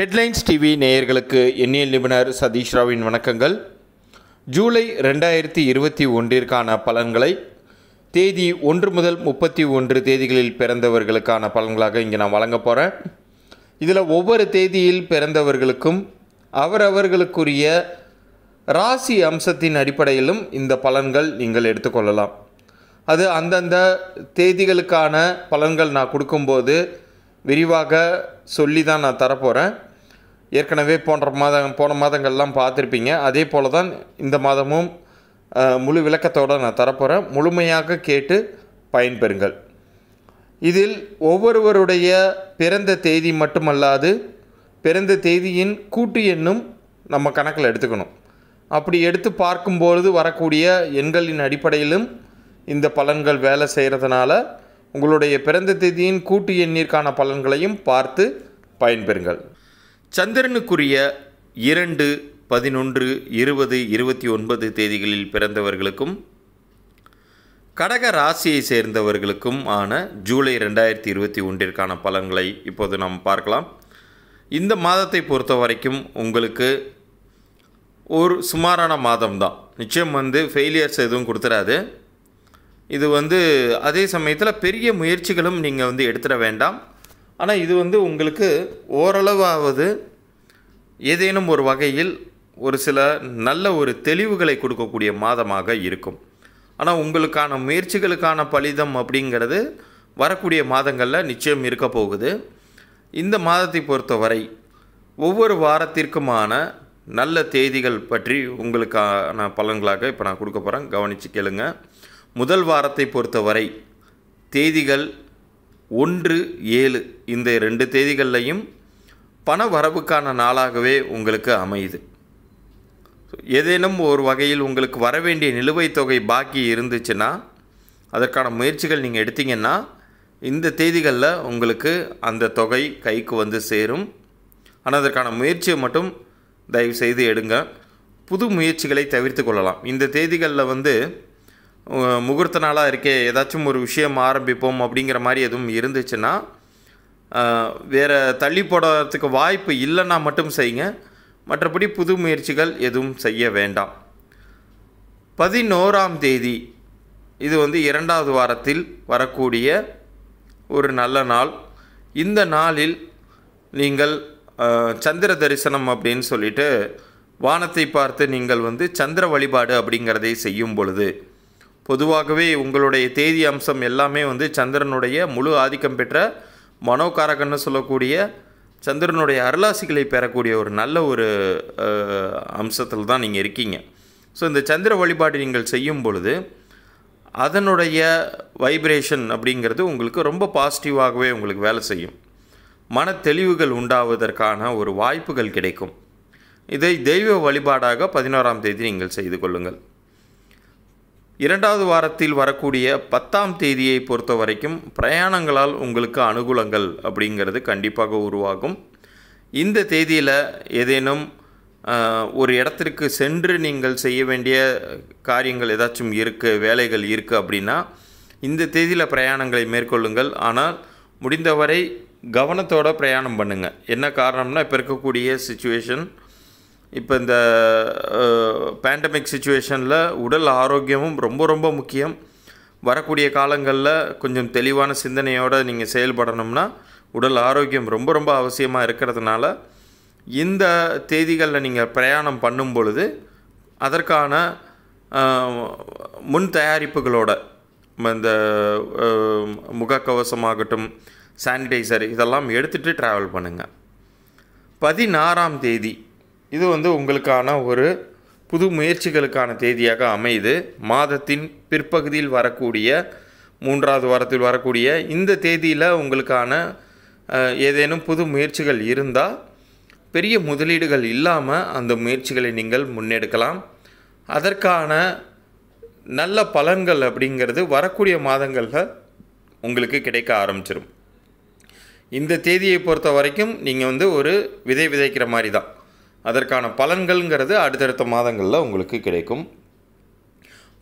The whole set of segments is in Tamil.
ஹெட்லைன்ஸ் டிவி நேயர்களுக்கு எண்ணியல் நிபுணர் சதீஷ் ராவின் வணக்கங்கள் ஜூலை ரெண்டாயிரத்தி இருபத்தி ஒன்றிற்கான பலன்களை தேதி ஒன்று முதல் முப்பத்தி ஒன்று தேதிகளில் பிறந்தவர்களுக்கான பலன்களாக இங்கே நான் வழங்க போகிறேன் இதில் ஒவ்வொரு தேதியில் பிறந்தவர்களுக்கும் அவரவர்களுக்குரிய ராசி அம்சத்தின் அடிப்படையிலும் இந்த பலன்கள் நீங்கள் எடுத்துக்கொள்ளலாம் அது அந்தந்த தேதிகளுக்கான பலன்கள் நான் கொடுக்கும்போது விரிவாக சொல்லி தான் நான் தரப்போகிறேன் ஏற்கனவே போன்ற மாதம் போன மாதங்கள்லாம் பார்த்துருப்பீங்க அதே போல் தான் இந்த மாதமும் முழு விளக்கத்தோடு நான் தரப்போகிறேன் முழுமையாக கேட்டு பயன்பெறுங்கள் இதில் ஒவ்வொருவருடைய பிறந்த தேதி மட்டுமல்லாது பிறந்த தேதியின் கூட்டு எண்ணும் நம்ம கணக்கில் எடுத்துக்கணும் அப்படி எடுத்து பார்க்கும்பொழுது வரக்கூடிய எண்களின் அடிப்படையிலும் இந்த பலன்கள் வேலை செய்கிறதுனால உங்களுடைய பிறந்த தேதியின் கூட்டு எண்ணிற்கான பலன்களையும் பார்த்து பயன்பெறுங்கள் சந்திரனுக்குரிய இரண்டு பதினொன்று இருபது இருபத்தி ஒன்பது தேதிகளில் பிறந்தவர்களுக்கும் கடக ராசியை சேர்ந்தவர்களுக்கும் ஆன ஜூலை ரெண்டாயிரத்தி இருபத்தி ஒன்றிற்கான பலன்களை இப்போது நாம் பார்க்கலாம் இந்த மாதத்தை பொறுத்த வரைக்கும் உங்களுக்கு ஒரு சுமாரான மாதம்தான் நிச்சயம் வந்து ஃபெயிலியர்ஸ் எதுவும் கொடுத்துடாது இது வந்து அதே சமயத்தில் பெரிய முயற்சிகளும் நீங்கள் வந்து எடுத்துட வேண்டாம் ஆனால் இது வந்து உங்களுக்கு ஓரளவாவது ஏதேனும் ஒரு வகையில் ஒரு சில நல்ல ஒரு தெளிவுகளை கொடுக்கக்கூடிய மாதமாக இருக்கும் ஆனால் உங்களுக்கான முயற்சிகளுக்கான பலிதம் அப்படிங்கிறது வரக்கூடிய மாதங்களில் நிச்சயம் இருக்க போகுது இந்த மாதத்தை பொறுத்தவரை ஒவ்வொரு வாரத்திற்குமான நல்ல தேதிகள் பற்றி உங்களுக்கான பலன்களாக இப்போ நான் கொடுக்க போகிறேன் கவனித்து கேளுங்க முதல் வாரத்தை பொறுத்தவரை தேதிகள் ஒன்று ஏழு இந்த ரெண்டு தேதிகள்லையும் பண வரவுக்கான நாளாகவே உங்களுக்கு அமையுது ஏதேனும் ஒரு வகையில் உங்களுக்கு வர வேண்டிய நிலுவைத் தொகை பாக்கி இருந்துச்சுன்னா அதற்கான முயற்சிகள் நீங்கள் எடுத்தீங்கன்னா இந்த தேதிகளில் உங்களுக்கு அந்த தொகை கைக்கு வந்து சேரும் ஆனால் அதற்கான முயற்சியை மட்டும் தயவு செய்து எடுங்க புது முயற்சிகளை தவிர்த்து கொள்ளலாம் இந்த தேதிகளில் வந்து முகூர்த்த நாளாக இருக்கே ஏதாச்சும் ஒரு விஷயம் ஆரம்பிப்போம் அப்படிங்கிற மாதிரி எதுவும் இருந்துச்சுன்னா வேறு தள்ளி போடுறதுக்கு வாய்ப்பு இல்லைன்னா மட்டும் செய்யுங்க மற்றபடி புது முயற்சிகள் எதுவும் செய்ய வேண்டாம் பதினோராம் தேதி இது வந்து இரண்டாவது வாரத்தில் வரக்கூடிய ஒரு நல்ல நாள் இந்த நாளில் நீங்கள் சந்திர தரிசனம் அப்படின்னு சொல்லிட்டு வானத்தை பார்த்து நீங்கள் வந்து சந்திர வழிபாடு அப்படிங்கிறதை செய்யும் பொழுது பொதுவாகவே உங்களுடைய தேதி அம்சம் எல்லாமே வந்து சந்திரனுடைய முழு ஆதிக்கம் பெற்ற மனோகாரகன்னு சொல்லக்கூடிய சந்திரனுடைய அருளாசிகளை பெறக்கூடிய ஒரு நல்ல ஒரு அம்சத்தில் தான் நீங்கள் இருக்கீங்க ஸோ இந்த சந்திர வழிபாடு நீங்கள் செய்யும் பொழுது அதனுடைய வைப்ரேஷன் அப்படிங்கிறது உங்களுக்கு ரொம்ப பாசிட்டிவாகவே உங்களுக்கு வேலை செய்யும் மன தெளிவுகள் உண்டாவதற்கான ஒரு வாய்ப்புகள் கிடைக்கும் இதை தெய்வ வழிபாடாக பதினோராம் தேதி நீங்கள் செய்து கொள்ளுங்கள் இரண்டாவது வாரத்தில் வரக்கூடிய பத்தாம் தேதியை பொறுத்த வரைக்கும் பிரயாணங்களால் உங்களுக்கு அனுகூலங்கள் அப்படிங்கிறது கண்டிப்பாக உருவாகும் இந்த தேதியில் ஏதேனும் ஒரு இடத்திற்கு சென்று நீங்கள் செய்ய வேண்டிய காரியங்கள் ஏதாச்சும் இருக்குது வேலைகள் இருக்குது அப்படின்னா இந்த தேதியில் பிரயாணங்களை மேற்கொள்ளுங்கள் ஆனால் முடிந்தவரை கவனத்தோடு பிரயாணம் பண்ணுங்கள் என்ன காரணம்னா இப்போ இருக்கக்கூடிய சுச்சுவேஷன் இப்போ இந்த பேண்டமிக் சுச்சுவேஷனில் உடல் ஆரோக்கியமும் ரொம்ப ரொம்ப முக்கியம் வரக்கூடிய காலங்களில் கொஞ்சம் தெளிவான சிந்தனையோடு நீங்கள் செயல்படணும்னா உடல் ஆரோக்கியம் ரொம்ப ரொம்ப அவசியமாக இருக்கிறதுனால இந்த தேதிகளில் நீங்கள் பிரயாணம் பண்ணும் பொழுது அதற்கான முன் தயாரிப்புகளோட இந்த முகக்கவசமாகட்டும் சானிடைசர் இதெல்லாம் எடுத்துகிட்டு ட்ராவல் பண்ணுங்கள் பதினாறாம் தேதி இது வந்து உங்களுக்கான ஒரு புது முயற்சிகளுக்கான தேதியாக அமையுது மாதத்தின் பிற்பகுதியில் வரக்கூடிய மூன்றாவது வாரத்தில் வரக்கூடிய இந்த தேதியில் உங்களுக்கான ஏதேனும் புது முயற்சிகள் இருந்தால் பெரிய முதலீடுகள் இல்லாமல் அந்த முயற்சிகளை நீங்கள் முன்னெடுக்கலாம் அதற்கான நல்ல பலன்கள் அப்படிங்கிறது வரக்கூடிய மாதங்களில் உங்களுக்கு கிடைக்க ஆரம்பிச்சிடும் இந்த தேதியை பொறுத்த வரைக்கும் நீங்கள் வந்து ஒரு விதை விதைக்கிற மாதிரி தான் அதற்கான பலன்கள்ங்கிறது அடுத்தடுத்த மாதங்களில் உங்களுக்கு கிடைக்கும்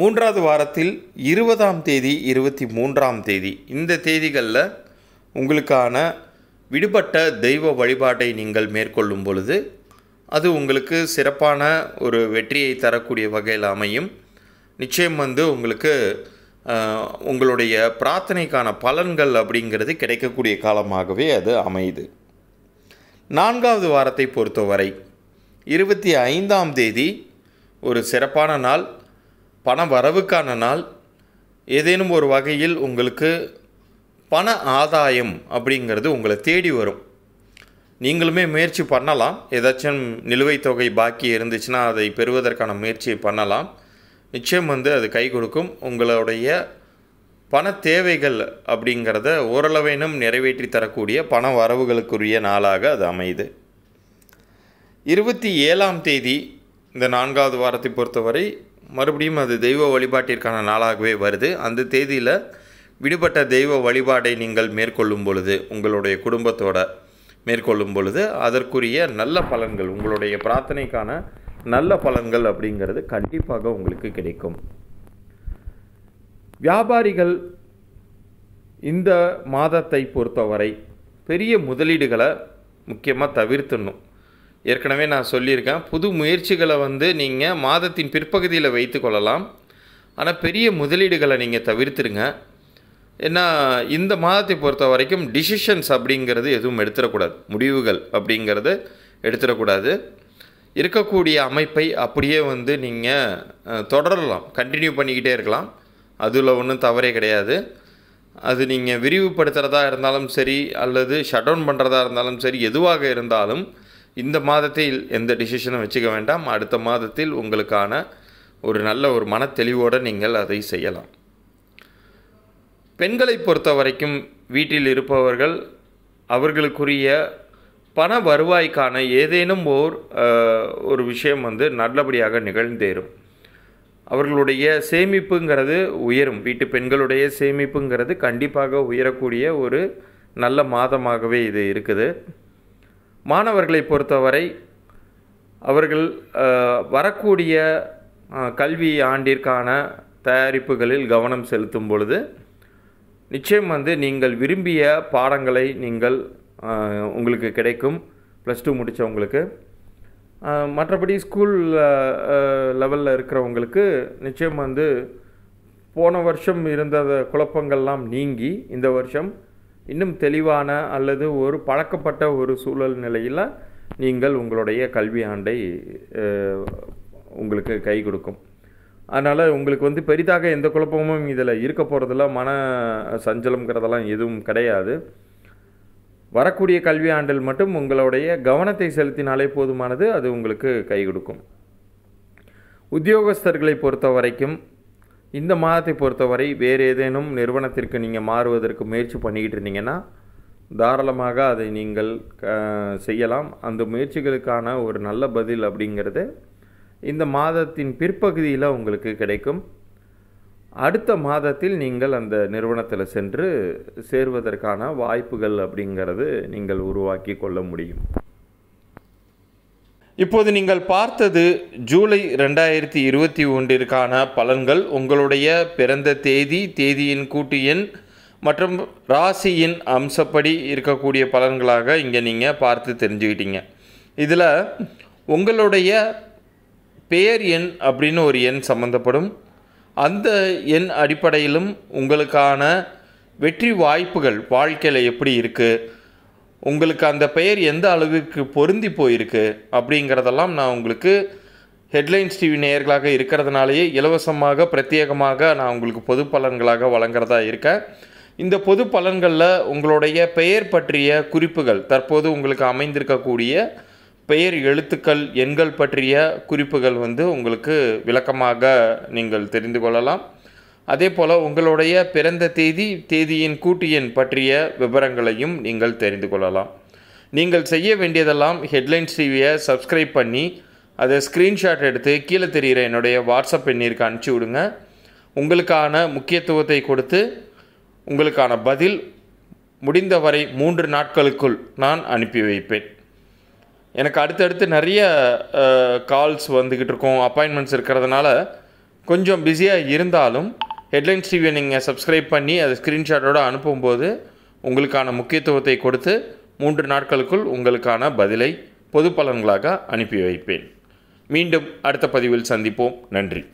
மூன்றாவது வாரத்தில் இருபதாம் தேதி இருபத்தி மூன்றாம் தேதி இந்த தேதிகளில் உங்களுக்கான விடுபட்ட தெய்வ வழிபாட்டை நீங்கள் மேற்கொள்ளும் பொழுது அது உங்களுக்கு சிறப்பான ஒரு வெற்றியை தரக்கூடிய வகையில் அமையும் நிச்சயம் வந்து உங்களுக்கு உங்களுடைய பிரார்த்தனைக்கான பலன்கள் அப்படிங்கிறது கிடைக்கக்கூடிய காலமாகவே அது அமையுது நான்காவது வாரத்தை பொறுத்தவரை இருபத்தி ஐந்தாம் தேதி ஒரு சிறப்பான நாள் பண வரவுக்கான நாள் ஏதேனும் ஒரு வகையில் உங்களுக்கு பண ஆதாயம் அப்படிங்கிறது உங்களை தேடி வரும் நீங்களுமே முயற்சி பண்ணலாம் ஏதாச்சும் நிலுவைத் தொகை பாக்கி இருந்துச்சுன்னா அதை பெறுவதற்கான முயற்சியை பண்ணலாம் நிச்சயம் வந்து அது கை கொடுக்கும் உங்களுடைய பண தேவைகள் அப்படிங்கிறத ஓரளவேனும் நிறைவேற்றி தரக்கூடிய பண வரவுகளுக்குரிய நாளாக அது அமையுது இருபத்தி ஏழாம் தேதி இந்த நான்காவது வாரத்தை பொறுத்தவரை மறுபடியும் அது தெய்வ வழிபாட்டிற்கான நாளாகவே வருது அந்த தேதியில் விடுபட்ட தெய்வ வழிபாடை நீங்கள் மேற்கொள்ளும் பொழுது உங்களுடைய குடும்பத்தோட மேற்கொள்ளும் பொழுது அதற்குரிய நல்ல பலன்கள் உங்களுடைய பிரார்த்தனைக்கான நல்ல பலன்கள் அப்படிங்கிறது கண்டிப்பாக உங்களுக்கு கிடைக்கும் வியாபாரிகள் இந்த மாதத்தை பொறுத்தவரை பெரிய முதலீடுகளை முக்கியமாக தவிர்த்துடணும் ஏற்கனவே நான் சொல்லியிருக்கேன் புது முயற்சிகளை வந்து நீங்கள் மாதத்தின் பிற்பகுதியில் வைத்து கொள்ளலாம் ஆனால் பெரிய முதலீடுகளை நீங்கள் தவிர்த்துருங்க ஏன்னா இந்த மாதத்தை பொறுத்த வரைக்கும் டிசிஷன்ஸ் அப்படிங்கிறது எதுவும் எடுத்துடக்கூடாது முடிவுகள் அப்படிங்கிறது எடுத்துடக்கூடாது இருக்கக்கூடிய அமைப்பை அப்படியே வந்து நீங்கள் தொடரலாம் கண்டினியூ பண்ணிக்கிட்டே இருக்கலாம் அதில் ஒன்றும் தவறே கிடையாது அது நீங்கள் விரிவுபடுத்துகிறதா இருந்தாலும் சரி அல்லது ஷட் டவுன் பண்ணுறதா இருந்தாலும் சரி எதுவாக இருந்தாலும் இந்த மாதத்தில் எந்த டிசிஷனும் வச்சுக்க வேண்டாம் அடுத்த மாதத்தில் உங்களுக்கான ஒரு நல்ல ஒரு மன தெளிவோடு நீங்கள் அதை செய்யலாம் பெண்களை பொறுத்த வரைக்கும் வீட்டில் இருப்பவர்கள் அவர்களுக்குரிய பண வருவாய்க்கான ஏதேனும் ஓர் ஒரு விஷயம் வந்து நல்லபடியாக நிகழ்ந்தேறும் அவர்களுடைய சேமிப்புங்கிறது உயரும் வீட்டு பெண்களுடைய சேமிப்புங்கிறது கண்டிப்பாக உயரக்கூடிய ஒரு நல்ல மாதமாகவே இது இருக்குது மாணவர்களை பொறுத்தவரை அவர்கள் வரக்கூடிய கல்வி ஆண்டிற்கான தயாரிப்புகளில் கவனம் செலுத்தும் பொழுது நிச்சயம் வந்து நீங்கள் விரும்பிய பாடங்களை நீங்கள் உங்களுக்கு கிடைக்கும் ப்ளஸ் டூ முடித்தவங்களுக்கு மற்றபடி ஸ்கூல் லெவலில் இருக்கிறவங்களுக்கு நிச்சயம் வந்து போன வருஷம் இருந்த குழப்பங்கள்லாம் நீங்கி இந்த வருஷம் இன்னும் தெளிவான அல்லது ஒரு பழக்கப்பட்ட ஒரு சூழல் நிலையில் நீங்கள் உங்களுடைய கல்வி ஆண்டை உங்களுக்கு கை கொடுக்கும் அதனால் உங்களுக்கு வந்து பெரிதாக எந்த குழப்பமும் இதில் இருக்க போகிறதில்ல மன சஞ்சலம்ங்கிறதெல்லாம் எதுவும் கிடையாது வரக்கூடிய கல்வி ஆண்டில் மட்டும் உங்களுடைய கவனத்தை செலுத்தினாலே போதுமானது அது உங்களுக்கு கை கொடுக்கும் உத்தியோகஸ்தர்களை பொறுத்த வரைக்கும் இந்த மாதத்தை பொறுத்தவரை வேறு ஏதேனும் நிறுவனத்திற்கு நீங்கள் மாறுவதற்கு முயற்சி பண்ணிக்கிட்டு இருந்தீங்கன்னா தாராளமாக அதை நீங்கள் செய்யலாம் அந்த முயற்சிகளுக்கான ஒரு நல்ல பதில் அப்படிங்கிறது இந்த மாதத்தின் பிற்பகுதியில் உங்களுக்கு கிடைக்கும் அடுத்த மாதத்தில் நீங்கள் அந்த நிறுவனத்தில் சென்று சேர்வதற்கான வாய்ப்புகள் அப்படிங்கிறது நீங்கள் உருவாக்கி கொள்ள முடியும் இப்போது நீங்கள் பார்த்தது ஜூலை ரெண்டாயிரத்தி இருபத்தி ஒன்றிற்கான பலன்கள் உங்களுடைய பிறந்த தேதி தேதியின் கூட்டு எண் மற்றும் ராசியின் அம்சப்படி இருக்கக்கூடிய பலன்களாக இங்கே நீங்கள் பார்த்து தெரிஞ்சுக்கிட்டீங்க இதில் உங்களுடைய பெயர் எண் அப்படின்னு ஒரு எண் சம்மந்தப்படும் அந்த எண் அடிப்படையிலும் உங்களுக்கான வெற்றி வாய்ப்புகள் வாழ்க்கையில் எப்படி இருக்குது உங்களுக்கு அந்த பெயர் எந்த அளவுக்கு பொருந்தி போயிருக்கு அப்படிங்கிறதெல்லாம் நான் உங்களுக்கு ஹெட்லைன்ஸ் டிவி நேயர்களாக இருக்கிறதுனாலேயே இலவசமாக பிரத்யேகமாக நான் உங்களுக்கு பொது பலன்களாக வழங்குறதா இருக்கேன் இந்த பொது பலன்களில் உங்களுடைய பெயர் பற்றிய குறிப்புகள் தற்போது உங்களுக்கு அமைந்திருக்கக்கூடிய பெயர் எழுத்துக்கள் எண்கள் பற்றிய குறிப்புகள் வந்து உங்களுக்கு விளக்கமாக நீங்கள் தெரிந்து கொள்ளலாம் அதே போல் உங்களுடைய பிறந்த தேதி தேதியின் கூட்டு எண் பற்றிய விவரங்களையும் நீங்கள் தெரிந்து கொள்ளலாம் நீங்கள் செய்ய வேண்டியதெல்லாம் ஹெட்லைன்ஸ் டிவியை சப்ஸ்கிரைப் பண்ணி அதை ஸ்க்ரீன்ஷாட் எடுத்து கீழே தெரிகிற என்னுடைய வாட்ஸ்அப் எண்ணிற்கு அனுப்பிச்சி விடுங்க உங்களுக்கான முக்கியத்துவத்தை கொடுத்து உங்களுக்கான பதில் முடிந்தவரை மூன்று நாட்களுக்குள் நான் அனுப்பி வைப்பேன் எனக்கு அடுத்தடுத்து நிறைய கால்ஸ் வந்துக்கிட்டு இருக்கும் அப்பாயின்மெண்ட்ஸ் இருக்கிறதுனால கொஞ்சம் பிஸியாக இருந்தாலும் ஹெட்லைன்ஸ் டிவியை நீங்கள் சப்ஸ்கிரைப் பண்ணி அதை ஸ்க்ரீன்ஷாட்டோடு அனுப்பும்போது உங்களுக்கான முக்கியத்துவத்தை கொடுத்து மூன்று நாட்களுக்குள் உங்களுக்கான பதிலை பொது பலன்களாக அனுப்பி வைப்பேன் மீண்டும் அடுத்த பதிவில் சந்திப்போம் நன்றி